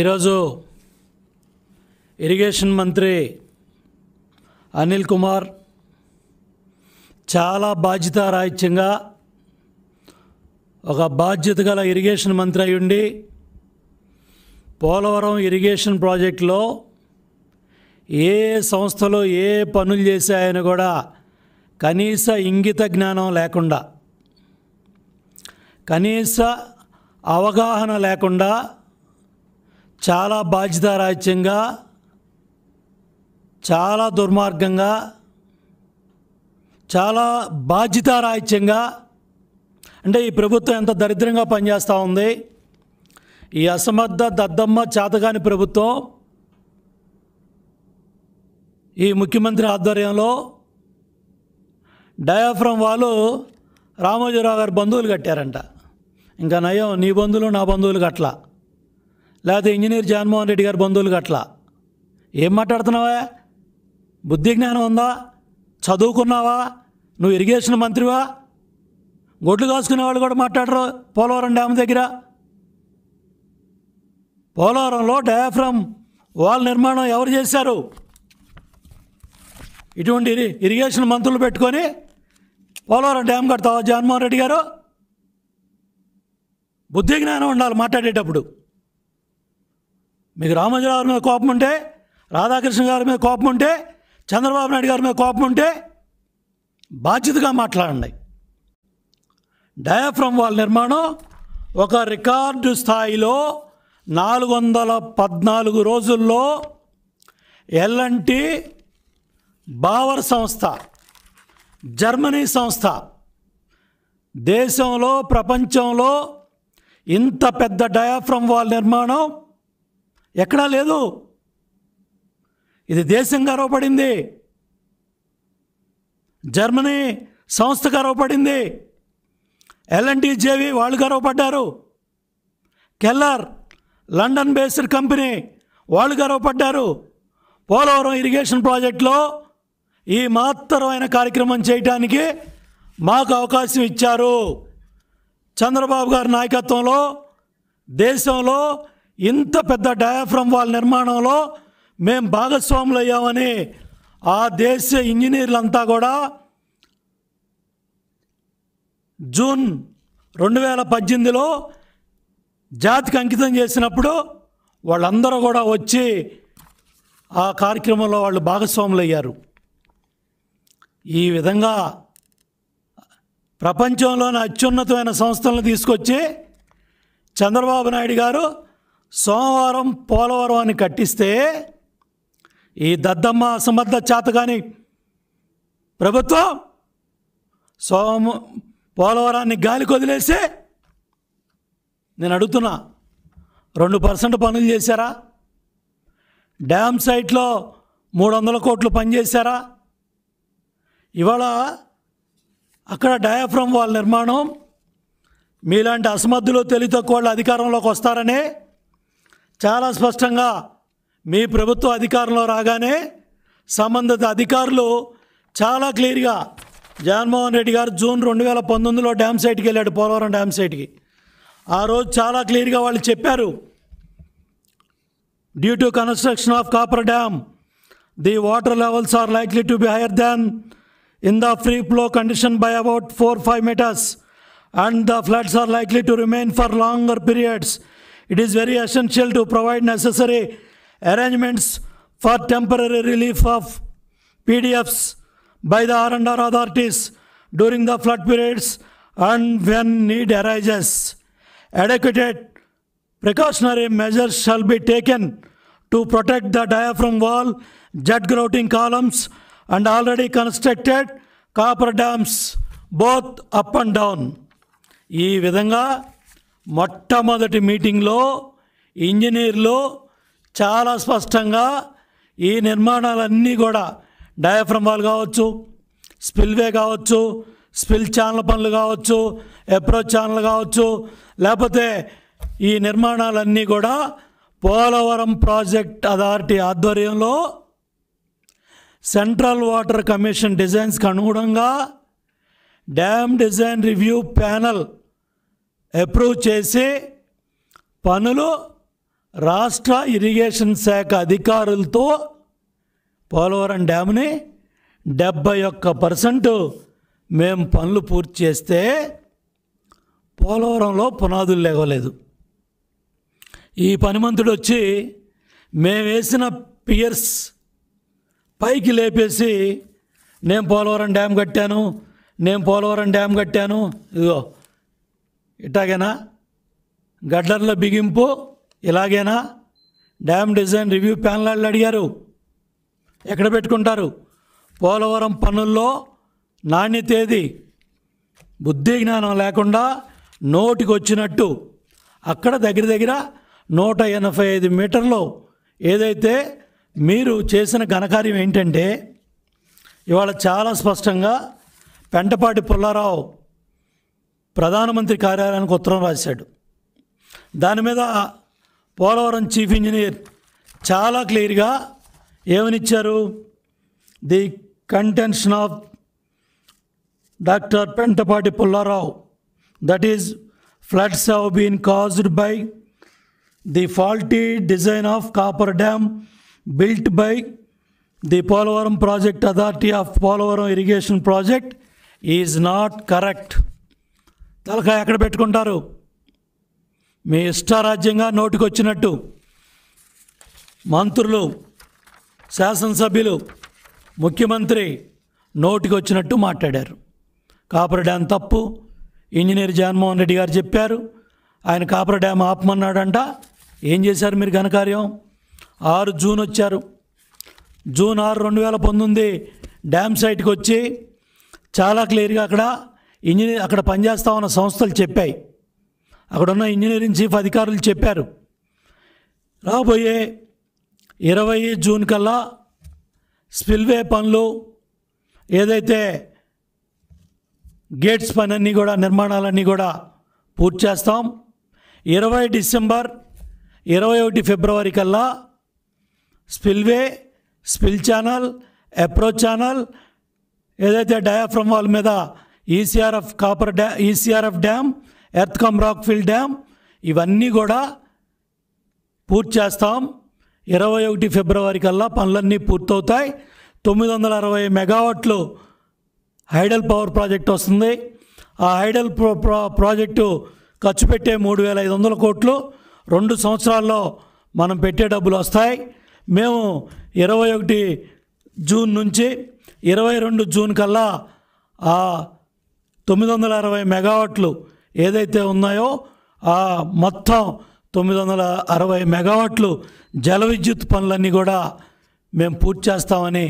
ఈరోజు ఇరిగేషన్ మంత్రి అనిల్ కుమార్ చాలా బాధ్యత రాహిత్యంగా ఒక బాధ్యత గల ఇరిగేషన్ మంత్రి అయ్యుండి పోలవరం ఇరిగేషన్ ప్రాజెక్టులో ఏ సంస్థలో ఏ పనులు చేశాయని కూడా కనీస ఇంగిత జ్ఞానం లేకుండా కనీస అవగాహన లేకుండా చాలా బాధ్యత రాజ్యంగా చాలా దుర్మార్గంగా చాలా బాధ్యత రాజ్యంగా అంటే ఈ ప్రభుత్వం ఎంత దరిద్రంగా పనిచేస్తూ ఉంది ఈ అసమర్థ దద్దమ్మ చేతగాని ప్రభుత్వం ఈ ముఖ్యమంత్రి ఆధ్వర్యంలో డయాఫ్రమ్ వాళ్ళు రామోజీరావు గారు బంధువులు కట్టారంట ఇంకా నయం నీ బంధువులు నా బంధువులు కట్టలా లేకపోతే ఇంజనీర్ జగన్మోహన్ రెడ్డి గారు బంధువులు అట్లా ఏం మాట్లాడుతున్నావా బుద్ధి జ్ఞానం ఉందా చదువుకున్నావా నువ్వు ఇరిగేషన్ మంత్రివా గొడ్లు కాసుకునే వాళ్ళు కూడా మాట్లాడరు పోలవరం డ్యామ్ దగ్గర పోలవరంలో డయాఫ్రమ్ వాల్ నిర్మాణం ఎవరు చేశారు ఇటువంటి ఇరిగేషన్ మంత్రులు పెట్టుకొని పోలవరం డ్యామ్ కడతావా జగన్మోహన్ రెడ్డి గారు బుద్ధి జ్ఞానం ఉండాలి మాట్లాడేటప్పుడు మీకు రామోజీ గారి మీద కోపం ఉంటే రాధాకృష్ణ గారి మీద కోపం ఉంటే చంద్రబాబు నాయుడు గారి మీద కోపం ఉంటే బాధ్యతగా మాట్లాడండి డయాఫ్రమ్ వాల్ నిర్మాణం ఒక రికార్డు స్థాయిలో నాలుగు వందల పద్నాలుగు రోజుల్లో ఎల్ఎన్టి బావర్ సంస్థ జర్మనీ సంస్థ దేశంలో ప్రపంచంలో ఇంత పెద్ద డయాఫ్రమ్ వాల్ నిర్మాణం ఎక్కడా లేదు ఇది దేశం గర్వపడింది జర్మనీ సంస్థ గర్వపడింది ఎల్ఎన్టీ జేవి వాళ్ళు గర్వపడ్డారు కెల్లర్ లండన్ బేస్డ్ కంపెనీ వాళ్ళు గర్వపడ్డారు పోలవరం ఇరిగేషన్ ప్రాజెక్టులో ఈ మహత్తరమైన కార్యక్రమం చేయటానికి మాకు అవకాశం ఇచ్చారు చంద్రబాబు గారి నాయకత్వంలో దేశంలో ఇంత పెద్ద డయాఫ్రమ్ వాల్ నిర్మాణంలో మేము భాగస్వాములు అయ్యామని ఆ దేశ ఇంజనీర్లంతా కూడా జూన్ రెండు వేల పద్దెనిమిదిలో జాతికి అంకితం చేసినప్పుడు వాళ్ళందరూ కూడా వచ్చి ఆ కార్యక్రమంలో వాళ్ళు భాగస్వాములు అయ్యారు ఈ విధంగా ప్రపంచంలోని అత్యున్నతమైన సంస్థలను తీసుకొచ్చి చంద్రబాబు నాయుడు గారు సోమవారం పోలవరం అని కట్టిస్తే ఈ దద్దమ్మ అసమర్థ కానీ ప్రభుత్వం సోమ పోలవరాన్ని గాలి కొదిలేసి నేను అడుగుతున్నా రెండు పర్సెంట్ పనులు చేశారా డ్యామ్ సైట్లో మూడు వందల కోట్లు పనిచేశారా ఇవాళ అక్కడ డయాఫ్రమ్ వాళ్ళ నిర్మాణం మీలాంటి అసమర్థులు తెలివి తక్కువ వాళ్ళు అధికారంలోకి వస్తారనే చాలా స్పష్టంగా మీ ప్రభుత్వ అధికారంలో రాగానే సంబంధిత అధికారులు చాలా క్లియర్గా జగన్మోహన్ రెడ్డి గారు జూన్ రెండు వేల పంతొమ్మిదిలో డ్యామ్ సైట్కి వెళ్ళాడు పోలవరం డ్యామ్ సైట్కి ఆ రోజు చాలా క్లియర్గా వాళ్ళు చెప్పారు due to construction of coffer dam the water levels are likely to be higher than in the free flow condition by about four five metres and the floods are likely to remain for longer periods It is very essential to provide necessary arrangements for temporary relief of PDFs by the R&R authorities during the flood periods and when need arises. Adequate precautionary measures shall be taken to protect the diaphragm wall, jet grouting columns and already constructed copper dams both up and down. ఈ విధంగా మొట్టమొదటి మీటింగ్లో ఇంజనీర్లు చాలా స్పష్టంగా ఈ నిర్మాణాలన్నీ కూడా డయాఫ్రమ్ వాల్ కావచ్చు స్పిల్వే కావచ్చు స్పిల్ ఛానల్ పనులు కావచ్చు అప్రోచ్ ఛానల్ కావచ్చు లేకపోతే ఈ నిర్మాణాలన్నీ కూడా పోలవరం ప్రాజెక్ట్ అథారిటీ ఆధ్వర్యంలో సెంట్రల్ వాటర్ కమిషన్ డిజైన్స్కి అనుగుణంగా dam design review panel approve చేసి పనులు రాష్ట్ర ఇరిగేషన్ శాఖ అధికారులతో పోలవరం డ్యామ్ని డెబ్బై ఒక్క పర్సెంట్ మేము పనులు పూర్తి చేస్తే పోలవరంలో పునాదులు లేవలేదు ఈ పనిమంతుడు వచ్చి మేము వేసిన పియర్స్ పైకి లేపేసి నేను పోలవరం డ్యామ్ కట్టాను నేను పోలవరం డ్యామ్ కట్టాను ఇదిగో ఇట్లాగేనా గడ్డర్ల బిగింపు ఇలాగేనా డ్యామ్ డిజైన్ రివ్యూ ప్యానల్ అడిగారు ఎక్కడ పెట్టుకుంటారు పోలవరం పనుల్లో నాణ్యత ఏది బుద్ధి జ్ఞానం లేకుండా నోటికి వచ్చినట్టు అక్కడ దగ్గర దగ్గర నూట ఎనభై ఐదు మీటర్లు ఏదైతే మీరు చేసిన ఘనకార్యం ఏంటంటే ఇవాళ చాలా స్పష్టంగా పెంటపాటి పుల్లారావు ప్రధానమంత్రి కార్యాలయానికి ఉత్తరం రాశాడు దాని మీద పోలవరం చీఫ్ ఇంజనీర్ చాలా క్లియర్గా ఏమనిచ్చారు the contention of doctor Pentapati Pullarao that is floods have been caused by the faulty design of coffer dam built by the Polavaram project authority of Polavaram irrigation project is not correct తలకాయ ఎక్కడ పెట్టుకుంటారు మీ ఇష్టారాజ్యంగా నోటికొచ్చినట్టు మంత్రులు శాసనసభ్యులు ముఖ్యమంత్రి నోటికొచ్చినట్టు మాట్లాడారు కాపర డ్యామ్ తప్పు ఇంజనీర్ జగన్మోహన్ రెడ్డి గారు చెప్పారు ఆయన కాపర డ్యామ్ ఆపమన్నాడంట ఏం చేశారు మీరు ఘనకార్యం ఆరు జూన్ వచ్చారు జూన్ ఆరు రెండు వేల పంతొమ్మిది డ్యామ్ సైట్కి వచ్చి చాలా క్లియర్గా అక్కడ ఇంజనీర్ అక్కడ పనిచేస్తా ఉన్న సంస్థలు చెప్పాయి అక్కడున్న ఇంజనీరింగ్ చీఫ్ అధికారులు చెప్పారు రాబోయే ఇరవై జూన్ కల్లా స్పిల్వే పనులు ఏదైతే గేట్స్ పని అన్నీ కూడా నిర్మాణాలన్నీ కూడా పూర్తి చేస్తాం ఇరవై డిసెంబర్ ఇరవై ఒకటి ఫిబ్రవరి కల్లా spillway spill channel approach channel ఏదైతే డయాఫ్రమ్ వాల్ మీద ఈసీఆర్ఎఫ్ కాపర్ డ్యా ECRF dam earth cum rockfill dam ఇవన్నీ కూడా పూర్తి చేస్తాం ఇరవై ఒకటి ఫిబ్రవరి కల్లా పనులన్నీ పూర్తవుతాయి తొమ్మిది వందల అరవై మెగావాట్లు హైడల్ పవర్ ప్రాజెక్ట్ వస్తుంది ఆ హైడల్ ప్రో ప్రాజెక్టు ఖర్చు పెట్టే మూడు వేల ఐదు వందల కోట్లు రెండు సంవత్సరాల్లో మనం పెట్టే డబ్బులు వస్తాయి మేము ఇరవై ఒకటి జూన్ నుంచి ఇరవై రెండు జూన్ కల్లా ఆ తొమ్మిది వందల అరవై మెగావాట్లు ఏదైతే ఉన్నాయో ఆ మొత్తం తొమ్మిది వందల అరవై మెగావాట్లు జల విద్యుత్ పనులన్నీ కూడా మేము పూర్తి చేస్తామని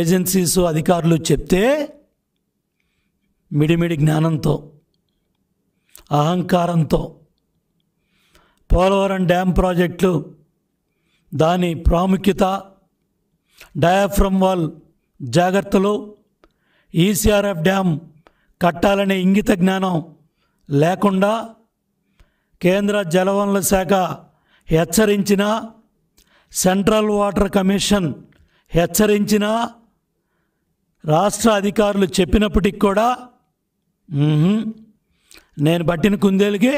ఏజెన్సీస్ అధికారులు చెప్తే మిడిమిడి జ్ఞానంతో అహంకారంతో పోలవరం డ్యామ్ ప్రాజెక్టు దాని ప్రాముఖ్యత డయాఫ్రమ్ వాల్ జాగ్రత్తలు ఈసీఆర్ఎఫ్ డ్యామ్ కట్టాలనే ఇంగిత జ్ఞానం లేకుండా కేంద్ర జలవనరుల శాఖ హెచ్చరించిన సెంట్రల్ వాటర్ కమిషన్ హెచ్చరించిన రాష్ట్ర అధికారులు చెప్పినప్పటికి కూడా నేను పట్టిన కుందేలకి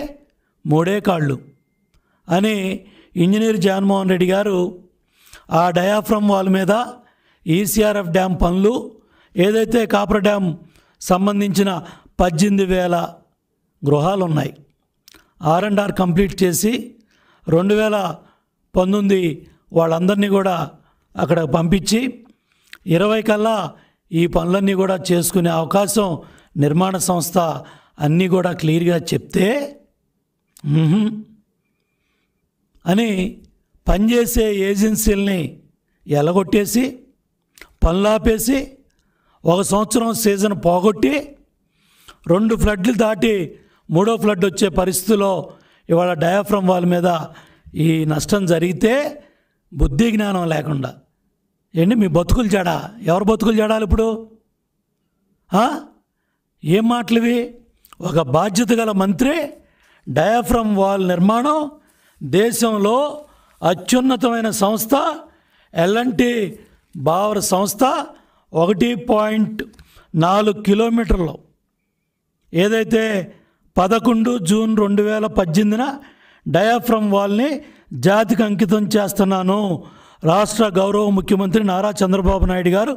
మూడే కాళ్ళు అని ఇంజనీర్ జగన్మోహన్ రెడ్డి గారు ఆ డయాఫ్రమ్ వాల్ మీద ఈసీఆర్ఎఫ్ డ్యామ్ పనులు ఏదైతే కాపర్ డ్యామ్ సంబంధించిన పద్దెనిమిది వేల గృహాలు ఉన్నాయి ఆర్ఎండ్ఆర్ కంప్లీట్ చేసి రెండు వేల పంతొమ్మిది వాళ్ళందరినీ కూడా అక్కడ పంపించి ఇరవై కల్లా ఈ పనులన్నీ కూడా చేసుకునే అవకాశం నిర్మాణ సంస్థ అన్నీ కూడా క్లియర్గా చెప్తే అని పనిచేసే ఏజెన్సీలని ఎలగొట్టేసి పనులు ఆపేసి ఒక సంవత్సరం సీజన్ పోగొట్టి రెండు ఫ్లడ్లు దాటి మూడో ఫ్లడ్ వచ్చే పరిస్థితిలో ఇవాళ డయాఫ్రమ్ వాళ్ళ మీద ఈ నష్టం జరిగితే బుద్ధి జ్ఞానం లేకుండా ఏంటి మీ బతుకులు జడ ఎవరు బతుకులు జడాలి ఇప్పుడు ఏం మాటలువి ఒక బాధ్యత గల మంత్రి డయాఫ్రమ్ వాల్ నిర్మాణం దేశంలో అత్యున్నతమైన సంస్థ ఎల్ఎన్టీ బావర్ సంస్థ ఒకటి పాయింట్ నాలుగు కిలోమీటర్లు ఏదైతే పదకొండు జూన్ రెండు వేల పద్దెనిమిదిన డయాఫ్రమ్ వాల్ని జాతికి అంకితం చేస్తున్నాను రాష్ట్ర గౌరవ ముఖ్యమంత్రి నారా చంద్రబాబు నాయుడు గారు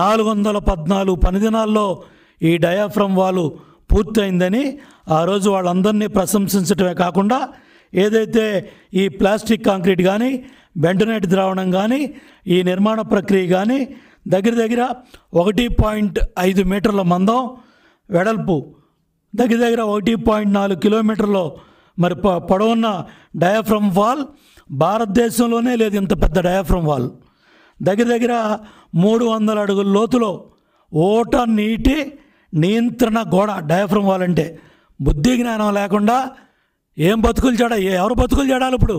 నాలుగు వందల పద్నాలుగు పనిదినాల్లో ఈ డయాఫ్రమ్ వాలు పూర్తయిందని ఆ రోజు వాళ్ళందరినీ ప్రశంసించటమే కాకుండా ఏదైతే ఈ ప్లాస్టిక్ కాంక్రీట్ కానీ బెంటనైట్ ద్రావణం కానీ ఈ నిర్మాణ ప్రక్రియ కానీ దగ్గర దగ్గర ఒకటి పాయింట్ ఐదు మీటర్ల మందం వెడల్పు దగ్గర దగ్గర ఒకటి పాయింట్ నాలుగు కిలోమీటర్లు మరి ప పొడవున్న డయాఫ్రమ్ వాల్ భారతదేశంలోనే లేదు ఇంత పెద్ద డయాఫ్రమ్ వాల్ దగ్గర దగ్గర మూడు వందల అడుగుల లోతులో ఓట నీటి నియంత్రణ గోడ డయాఫ్రమ్ వాల్ అంటే బుద్ధి జ్ఞానం లేకుండా ఏం బతుకులు చెడ ఎవరు బతుకులు చెడాలి ఇప్పుడు